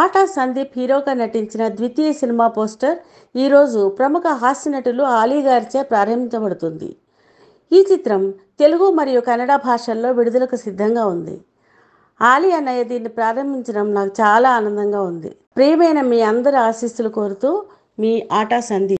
ఆటా సందీప్ హీరోగా నటించిన ద్వితీయ సినిమా పోస్టర్ ఈరోజు ప్రముఖ హాస్య నటులు ఆలీ గారిచే ప్రారంభించబడుతుంది ఈ చిత్రం తెలుగు మరియు కన్నడ భాషల్లో విడుదలకు సిద్ధంగా ఉంది ఆలీ అన్నయ్య దీన్ని ప్రారంభించడం నాకు చాలా ఆనందంగా ఉంది ప్రియమైన మీ అందరి ఆశీస్సులు కోరుతూ మీ ఆటా సందీప్